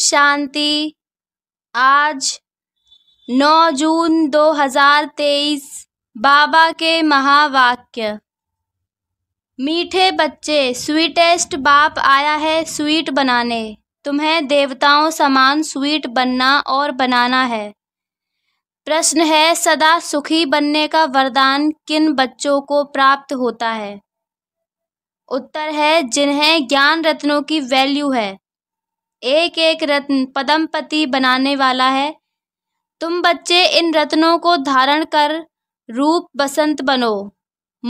शांति आज 9 जून 2023 बाबा के महावाक्य मीठे बच्चे स्वीटेस्ट बाप आया है स्वीट बनाने तुम्हें देवताओं समान स्वीट बनना और बनाना है प्रश्न है सदा सुखी बनने का वरदान किन बच्चों को प्राप्त होता है उत्तर है जिन्हें ज्ञान रत्नों की वैल्यू है एक एक रत्न पदमपति बनाने वाला है तुम बच्चे इन रत्नों को धारण कर रूप बसंत बनो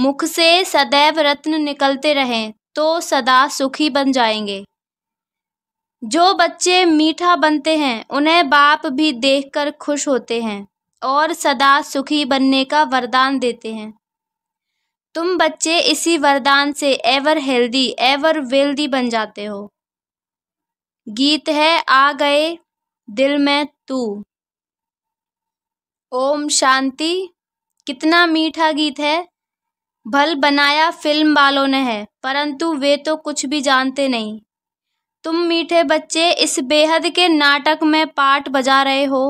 मुख से सदैव रत्न निकलते रहें तो सदा सुखी बन जाएंगे जो बच्चे मीठा बनते हैं उन्हें बाप भी देखकर खुश होते हैं और सदा सुखी बनने का वरदान देते हैं तुम बच्चे इसी वरदान से एवर हेल्दी एवर वेल्दी बन जाते हो गीत है आ गए दिल में तू ओम शांति कितना मीठा गीत है भल बनाया फिल्म वालों ने है परंतु वे तो कुछ भी जानते नहीं तुम मीठे बच्चे इस बेहद के नाटक में पार्ट बजा रहे हो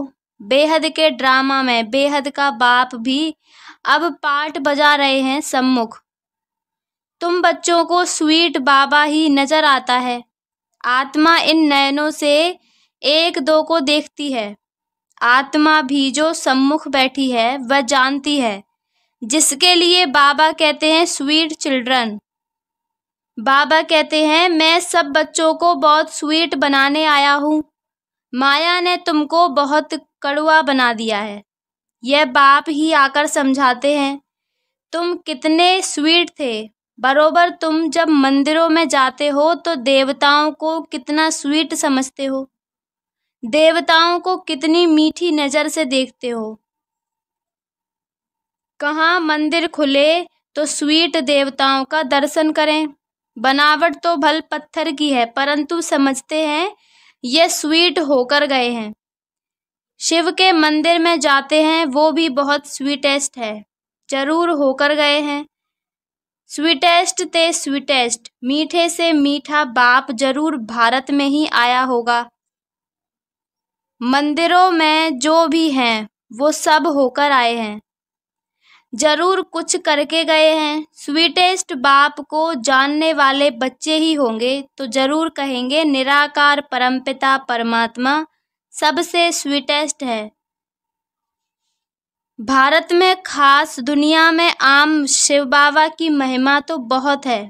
बेहद के ड्रामा में बेहद का बाप भी अब पार्ट बजा रहे हैं सम्मुख तुम बच्चों को स्वीट बाबा ही नजर आता है आत्मा इन नयनों से एक दो को देखती है आत्मा भी जो सम्मुख बैठी है वह जानती है जिसके लिए बाबा कहते हैं स्वीट चिल्ड्रन बाबा कहते हैं मैं सब बच्चों को बहुत स्वीट बनाने आया हूँ माया ने तुमको बहुत कड़वा बना दिया है यह बाप ही आकर समझाते हैं तुम कितने स्वीट थे बरोबर तुम जब मंदिरों में जाते हो तो देवताओं को कितना स्वीट समझते हो देवताओं को कितनी मीठी नज़र से देखते हो कहाँ मंदिर खुले तो स्वीट देवताओं का दर्शन करें बनावट तो भल पत्थर की है परंतु समझते हैं ये स्वीट होकर गए हैं शिव के मंदिर में जाते हैं वो भी बहुत स्वीटेस्ट है जरूर होकर गए हैं स्वीटेस्ट ते स्वीटेस्ट मीठे से मीठा बाप जरूर भारत में ही आया होगा मंदिरों में जो भी हैं वो सब होकर आए हैं जरूर कुछ करके गए हैं स्वीटेस्ट बाप को जानने वाले बच्चे ही होंगे तो जरूर कहेंगे निराकार परमपिता परमात्मा सबसे स्वीटेस्ट है भारत में खास दुनिया में आम शिव बाबा की महिमा तो बहुत है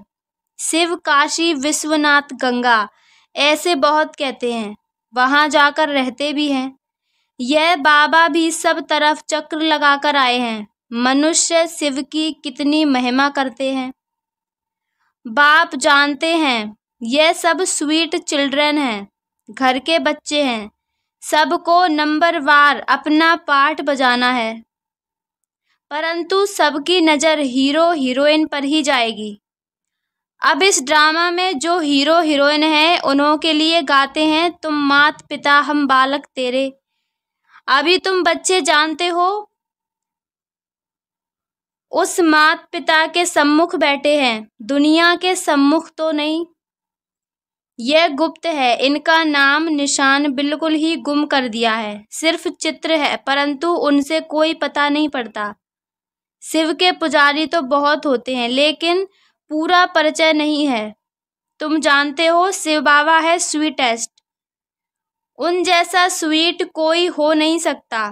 शिव काशी विश्वनाथ गंगा ऐसे बहुत कहते हैं वहाँ जाकर रहते भी हैं यह बाबा भी सब तरफ चक्र लगाकर आए हैं मनुष्य शिव की कितनी महिमा करते हैं बाप जानते हैं यह सब स्वीट चिल्ड्रन हैं घर के बच्चे हैं सबको वार अपना पाठ बजाना है परंतु सबकी नज़र हीरो हीरोइन पर ही जाएगी अब इस ड्रामा में जो हीरो हीरोइन हैं उन्हों के लिए गाते हैं तुम मात पिता हम बालक तेरे अभी तुम बच्चे जानते हो उस मात पिता के सम्मुख बैठे हैं दुनिया के सम्मुख तो नहीं यह गुप्त है इनका नाम निशान बिल्कुल ही गुम कर दिया है सिर्फ चित्र है परंतु उनसे कोई पता नहीं पड़ता शिव के पुजारी तो बहुत होते हैं लेकिन पूरा परिचय नहीं है तुम जानते हो शिव बाबा है स्वीटेस्ट उन जैसा स्वीट कोई हो नहीं सकता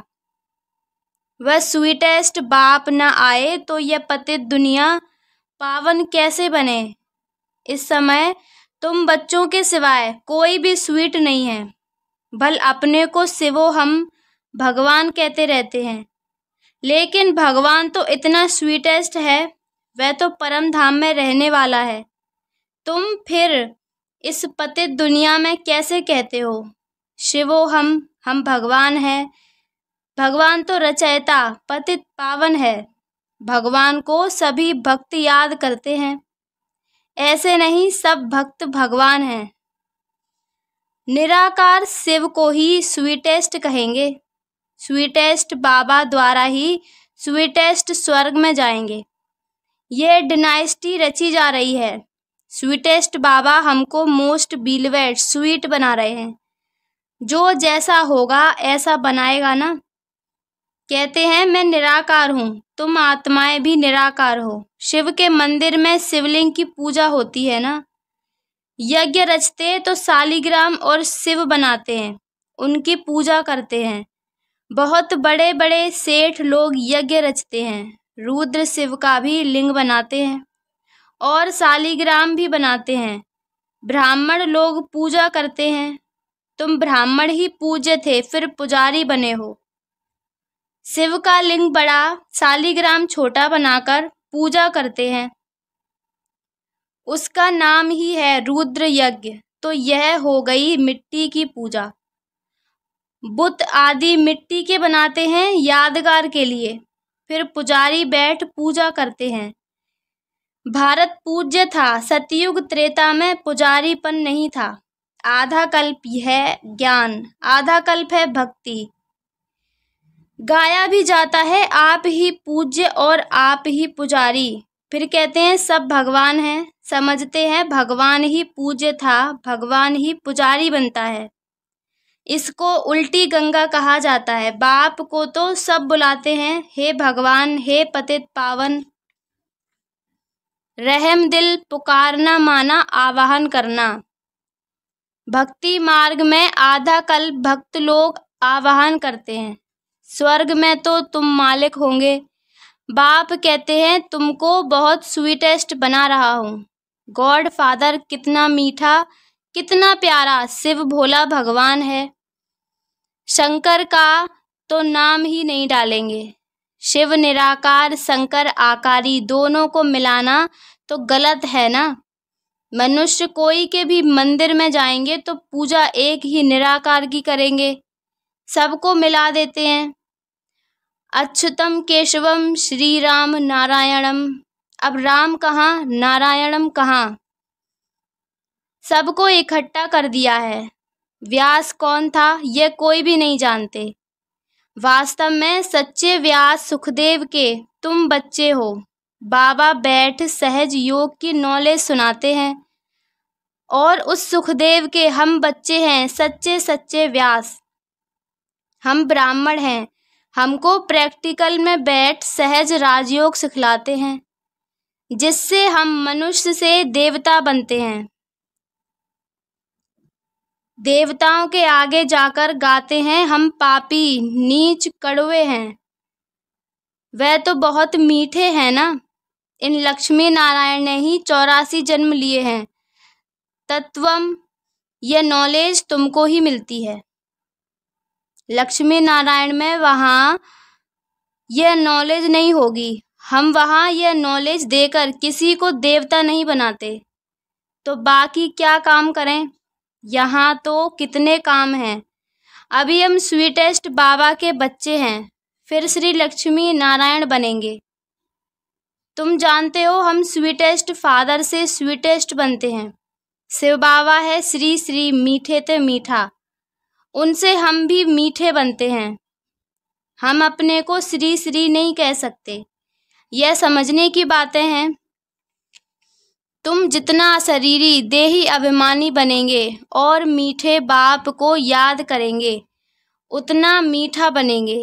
वह स्वीटेस्ट बाप न आए तो यह पतित दुनिया पावन कैसे बने इस समय तुम बच्चों के सिवाय कोई भी स्वीट नहीं है भल अपने को शिवो हम भगवान कहते रहते हैं लेकिन भगवान तो इतना स्वीटेस्ट है वह तो परम धाम में रहने वाला है तुम फिर इस पतित दुनिया में कैसे कहते हो शिवो हम हम भगवान हैं भगवान तो रचयिता पतित पावन है भगवान को सभी भक्त याद करते हैं ऐसे नहीं सब भक्त भगवान हैं निराकार शिव को ही स्वीटेस्ट कहेंगे स्वीटेस्ट बाबा द्वारा ही स्वीटेस्ट स्वर्ग में जाएंगे ये डिनाइस्टी रची जा रही है स्वीटेस्ट बाबा हमको मोस्ट बिलवेड स्वीट बना रहे हैं जो जैसा होगा ऐसा बनाएगा ना कहते हैं मैं निराकार हूँ तुम आत्माएं भी निराकार हो शिव के मंदिर में शिवलिंग की पूजा होती है ना यज्ञ रचते तो सालिग्राम और शिव बनाते हैं उनकी पूजा करते हैं बहुत बड़े बड़े सेठ लोग यज्ञ रचते हैं रुद्र शिव का भी लिंग बनाते हैं और शालिग्राम भी बनाते हैं ब्राह्मण लोग पूजा करते हैं तुम ब्राह्मण ही पूज्य थे फिर पुजारी बने हो शिव का लिंग बड़ा शालिग्राम छोटा बनाकर पूजा करते हैं उसका नाम ही है रुद्र यज्ञ तो यह हो गई मिट्टी की पूजा बुत आदि मिट्टी के बनाते हैं यादगार के लिए फिर पुजारी बैठ पूजा करते हैं भारत पूज्य था सतयुग त्रेता में पुजारीपन नहीं था आधा कल्प है ज्ञान आधा कल्प है भक्ति गाया भी जाता है आप ही पूज्य और आप ही पुजारी फिर कहते हैं सब भगवान हैं समझते हैं भगवान ही पूज्य था भगवान ही पुजारी बनता है इसको उल्टी गंगा कहा जाता है बाप को तो सब बुलाते हैं हे भगवान हे पतित पावन रहम दिल पुकारना माना आवाहन करना भक्ति मार्ग में आधा कल भक्त लोग आवाहन करते हैं स्वर्ग में तो तुम मालिक होंगे बाप कहते हैं तुमको बहुत स्वीटेस्ट बना रहा हूँ गॉड फादर कितना मीठा कितना प्यारा शिव भोला भगवान है शंकर का तो नाम ही नहीं डालेंगे शिव निराकार शंकर आकारी दोनों को मिलाना तो गलत है ना मनुष्य कोई के भी मंदिर में जाएंगे तो पूजा एक ही निराकार की करेंगे सबको मिला देते हैं अच्छुतम केशवम श्री राम नारायणम अब राम कहाँ नारायणम कहाँ सबको इकट्ठा कर दिया है व्यास कौन था यह कोई भी नहीं जानते वास्तव में सच्चे व्यास सुखदेव के तुम बच्चे हो बाबा बैठ सहज योग की नॉलेज सुनाते हैं और उस सुखदेव के हम बच्चे हैं सच्चे सच्चे व्यास हम ब्राह्मण हैं हमको प्रैक्टिकल में बैठ सहज राजयोग सिखलाते हैं जिससे हम मनुष्य से देवता बनते हैं देवताओं के आगे जाकर गाते हैं हम पापी नीच कड़वे हैं वह तो बहुत मीठे हैं ना इन लक्ष्मी नारायण ने ही चौरासी जन्म लिए हैं तत्वम यह नॉलेज तुमको ही मिलती है लक्ष्मी नारायण में वहाँ यह नॉलेज नहीं होगी हम वहाँ यह नॉलेज देकर किसी को देवता नहीं बनाते तो बाकी क्या काम करें यहाँ तो कितने काम हैं अभी हम स्वीटेस्ट बाबा के बच्चे हैं फिर श्री लक्ष्मी नारायण बनेंगे तुम जानते हो हम स्वीटेस्ट फादर से स्वीटेस्ट बनते हैं शिव बाबा है श्री श्री मीठे ते मीठा उनसे हम भी मीठे बनते हैं हम अपने को श्री श्री नहीं कह सकते यह समझने की बातें हैं तुम जितना शरीरी देही अभिमानी बनेंगे और मीठे बाप को याद करेंगे उतना मीठा बनेंगे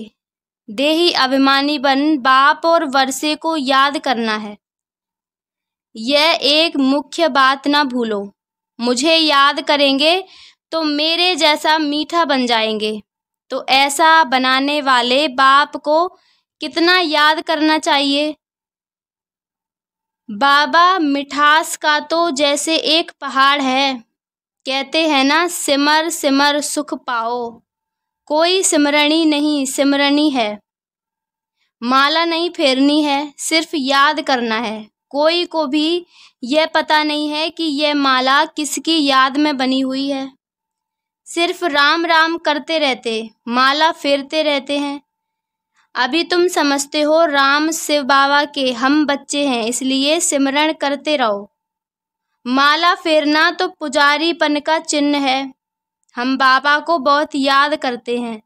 देही अभिमानी बन बाप और वर्षे को याद करना है यह एक मुख्य बात ना भूलो मुझे याद करेंगे तो मेरे जैसा मीठा बन जाएंगे तो ऐसा बनाने वाले बाप को कितना याद करना चाहिए बाबा मिठास का तो जैसे एक पहाड़ है कहते हैं ना सिमर सिमर सुख पाओ कोई सिमरणी नहीं सिमरणी है माला नहीं फेरनी है सिर्फ याद करना है कोई को भी यह पता नहीं है कि यह माला किसकी याद में बनी हुई है सिर्फ राम राम करते रहते माला फेरते रहते हैं अभी तुम समझते हो राम शिव बाबा के हम बच्चे हैं इसलिए सिमरण करते रहो माला फेरना तो पुजारीपन का चिन्ह है हम बाबा को बहुत याद करते हैं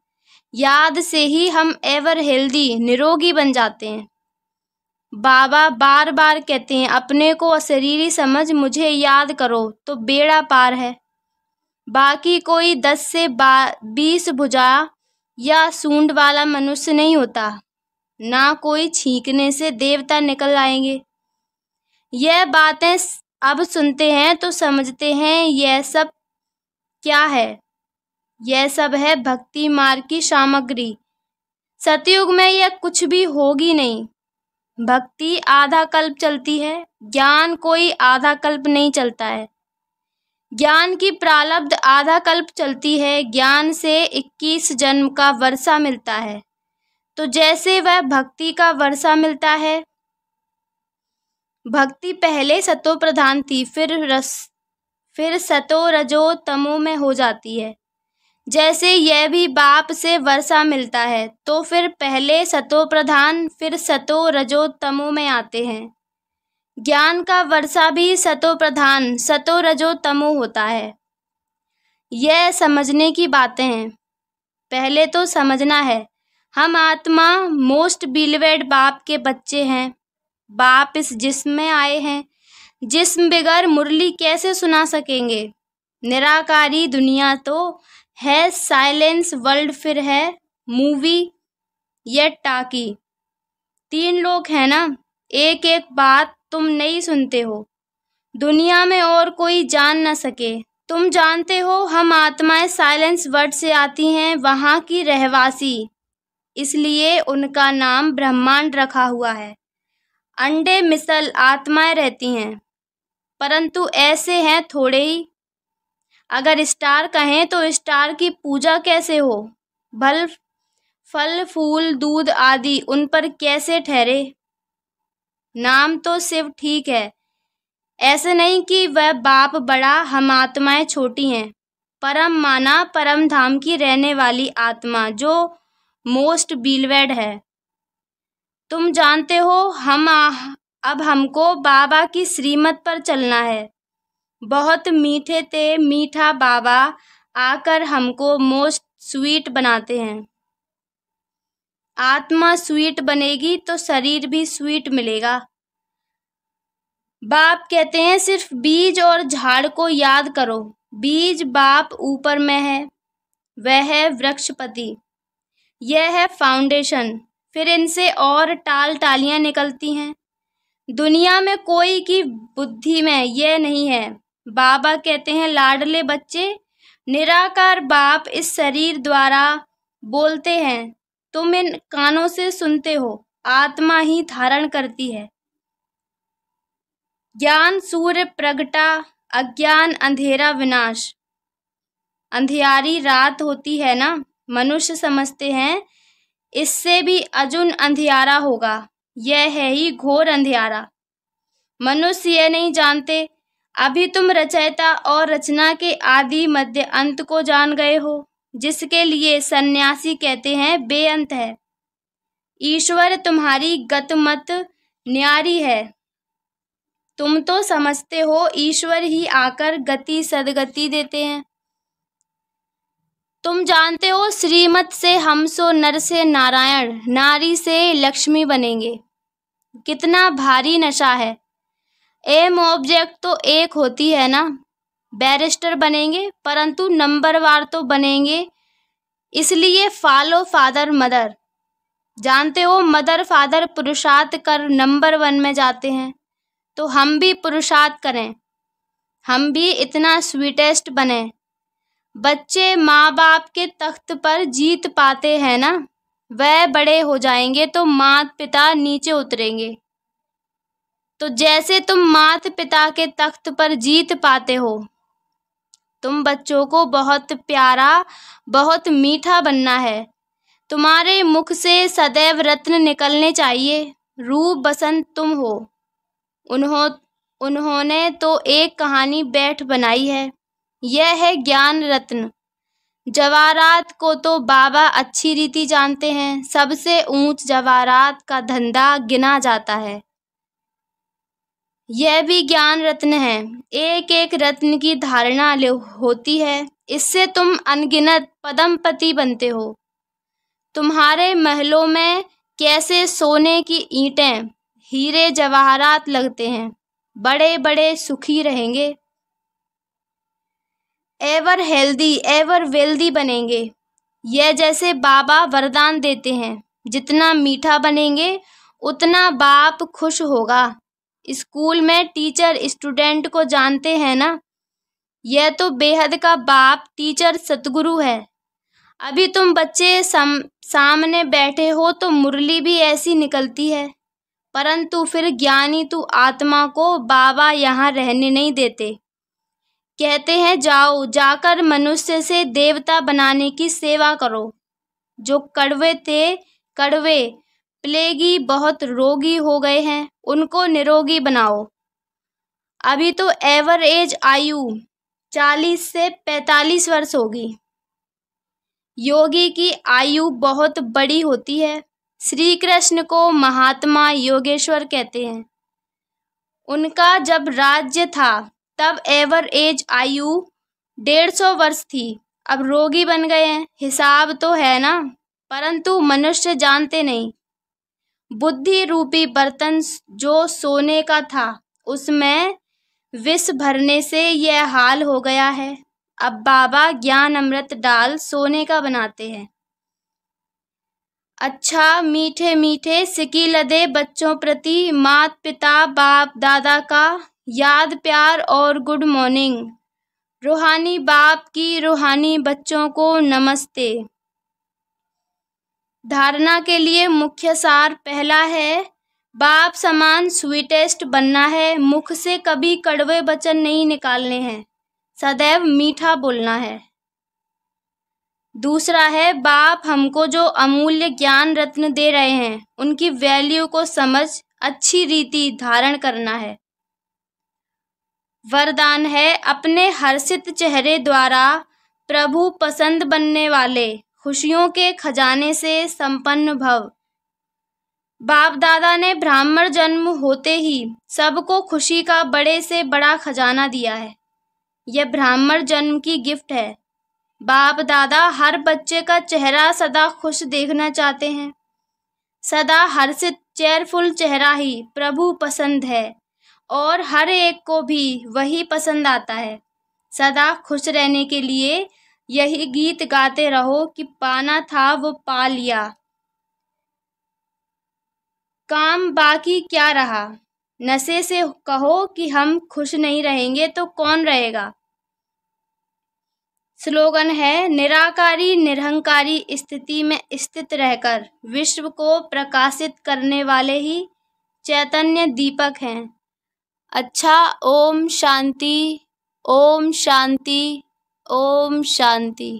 याद से ही हम एवर हेल्दी निरोगी बन जाते हैं बाबा बार बार कहते हैं अपने को अशरीरी समझ मुझे याद करो तो बेड़ा पार है बाकी कोई दस से बा बीस भुजा या सूंड वाला मनुष्य नहीं होता ना कोई छींकने से देवता निकल आएंगे यह बातें अब सुनते हैं तो समझते हैं यह सब क्या है यह सब है भक्ति मार्ग की सामग्री सतयुग में यह कुछ भी होगी नहीं भक्ति आधा कल्प चलती है ज्ञान कोई आधा कल्प नहीं चलता है ज्ञान की प्रालब्ध आधा कल्प चलती है ज्ञान से इक्कीस जन्म का वर्षा मिलता है तो जैसे वह भक्ति का वर्षा मिलता है भक्ति पहले सतो प्रधान थी फिर रस फिर सतो रजो तमो में हो जाती है जैसे यह भी बाप से वर्षा मिलता है तो फिर पहले सतो प्रधान फिर सतो रजो तमो में आते हैं ज्ञान का वर्षा भी सतो प्रधान सतो रजो तमो होता है यह समझने की बातें हैं पहले तो समझना है हम आत्मा मोस्ट बिलवेड बाप के बच्चे हैं बाप इस जिस्म में आए हैं जिस्म बगैर मुरली कैसे सुना सकेंगे निराकारी दुनिया तो है साइलेंस वर्ल्ड फिर है मूवी यह टाकी तीन लोग हैं ना एक एक बात तुम नहीं सुनते हो दुनिया में और कोई जान न सके तुम जानते हो हम आत्माएं साइलेंस वर्ड से आती हैं वहाँ की रहवासी इसलिए उनका नाम ब्रह्मांड रखा हुआ है अंडे मिसल आत्माएं रहती हैं परंतु ऐसे हैं थोड़े ही अगर स्टार कहें तो स्टार की पूजा कैसे हो भल फल फूल दूध आदि उन पर कैसे ठहरे नाम तो शिव ठीक है ऐसे नहीं कि वह बाप बड़ा हम आत्माएं छोटी हैं परम माना परम धाम की रहने वाली आत्मा जो मोस्ट बिलवेड है तुम जानते हो हम आ, अब हमको बाबा की श्रीमत पर चलना है बहुत मीठे थे मीठा बाबा आकर हमको मोस्ट स्वीट बनाते हैं आत्मा स्वीट बनेगी तो शरीर भी स्वीट मिलेगा बाप कहते हैं सिर्फ बीज और झाड़ को याद करो बीज बाप ऊपर में है वह है वृक्षपति यह है फाउंडेशन फिर इनसे और टाल टालियां निकलती हैं दुनिया में कोई की बुद्धि में यह नहीं है बाबा कहते हैं लाडले बच्चे निराकार बाप इस शरीर द्वारा बोलते हैं तुम इन कानों से सुनते हो आत्मा ही धारण करती है ज्ञान सूर्य प्रगटा अज्ञान अंधेरा विनाश अंधियारी रात होती है ना मनुष्य समझते हैं इससे भी अजुन अंधियारा होगा यह है ही घोर अंधियारा मनुष्य यह नहीं जानते अभी तुम रचयिता और रचना के आदि मध्य अंत को जान गए हो जिसके लिए सन्यासी कहते हैं बेअंत है ईश्वर तुम्हारी गतमत न्यारी है तुम तो समझते हो ईश्वर ही आकर गति सदगति देते हैं तुम जानते हो श्रीमत से हम सो नर से नारायण नारी से लक्ष्मी बनेंगे कितना भारी नशा है एम ऑब्जेक्ट तो एक होती है ना बैरिस्टर बनेंगे परंतु नंबरवार तो बनेंगे इसलिए फॉलो फादर मदर जानते हो मदर फादर पुरुषार्थ कर नंबर वन में जाते हैं तो हम भी पुरुषार्थ करें हम भी इतना स्वीटेस्ट बने बच्चे माँ बाप के तख्त पर जीत पाते हैं ना वह बड़े हो जाएंगे तो मात पिता नीचे उतरेंगे तो जैसे तुम मात पिता के तख्त पर जीत पाते हो तुम बच्चों को बहुत प्यारा बहुत मीठा बनना है तुम्हारे मुख से सदैव रत्न निकलने चाहिए रूप बसंत तुम हो उन्हों उन्होंने तो एक कहानी बैठ बनाई है यह है ज्ञान रत्न जवारात को तो बाबा अच्छी रीति जानते हैं सबसे ऊंच जवारात का धंधा गिना जाता है यह भी ज्ञान रत्न है एक एक रत्न की धारणा होती है इससे तुम अनगिनत पदमपति बनते हो तुम्हारे महलों में कैसे सोने की ईंटें हीरे जवाहरात लगते हैं बड़े बड़े सुखी रहेंगे एवर हेल्दी एवर वेल्दी बनेंगे यह जैसे बाबा वरदान देते हैं जितना मीठा बनेंगे उतना बाप खुश होगा स्कूल में टीचर स्टूडेंट को जानते हैं ना यह तो बेहद का बाप टीचर सतगुरु है अभी तुम बच्चे सम, सामने बैठे हो तो मुरली भी ऐसी निकलती है परंतु फिर ज्ञानी तू आत्मा को बाबा यहाँ रहने नहीं देते कहते हैं जाओ जाकर मनुष्य से देवता बनाने की सेवा करो जो कड़वे थे कड़वे प्लेगी बहुत रोगी हो गए हैं उनको निरोगी बनाओ अभी तो एवरेज आयु चालीस से पैतालीस वर्ष होगी योगी की आयु बहुत बड़ी होती है श्री कृष्ण को महात्मा योगेश्वर कहते हैं उनका जब राज्य था तब एवर एज आयु डेढ़ सौ वर्ष थी अब रोगी बन गए हैं हिसाब तो है ना परंतु मनुष्य जानते नहीं बुद्धि रूपी बर्तन जो सोने का था उसमें विष भरने से यह हाल हो गया है अब बाबा ज्ञान अमृत डाल सोने का बनाते हैं अच्छा मीठे मीठे सिकी लदे बच्चों प्रति मात पिता बाप दादा का याद प्यार और गुड मॉर्निंग रूहानी बाप की रूहानी बच्चों को नमस्ते धारणा के लिए मुख्य सार पहला है बाप समान स्वीटेस्ट बनना है मुख से कभी कड़वे वचन नहीं निकालने हैं सदैव मीठा बोलना है दूसरा है बाप हमको जो अमूल्य ज्ञान रत्न दे रहे हैं उनकी वैल्यू को समझ अच्छी रीति धारण करना है वरदान है अपने हर्षित चेहरे द्वारा प्रभु पसंद बनने वाले खुशियों के खजाने से संपन्न भव बाप दादा ने ब्राह्मण जन्म होते ही सबको खुशी का बड़े से बड़ा खजाना दिया है यह ब्राह्मण जन्म की गिफ्ट है बाप दादा हर बच्चे का चेहरा सदा खुश देखना चाहते हैं सदा से चेयरफुल चेहरा ही प्रभु पसंद है और हर एक को भी वही पसंद आता है सदा खुश रहने के लिए यही गीत गाते रहो कि पाना था वो पा लिया काम बाकी क्या रहा नशे से कहो कि हम खुश नहीं रहेंगे तो कौन रहेगा स्लोगन है निराकारी निरहंकारी स्थिति में स्थित रहकर विश्व को प्रकाशित करने वाले ही चैतन्य दीपक हैं अच्छा ओम शांति ओम शांति ओम शांति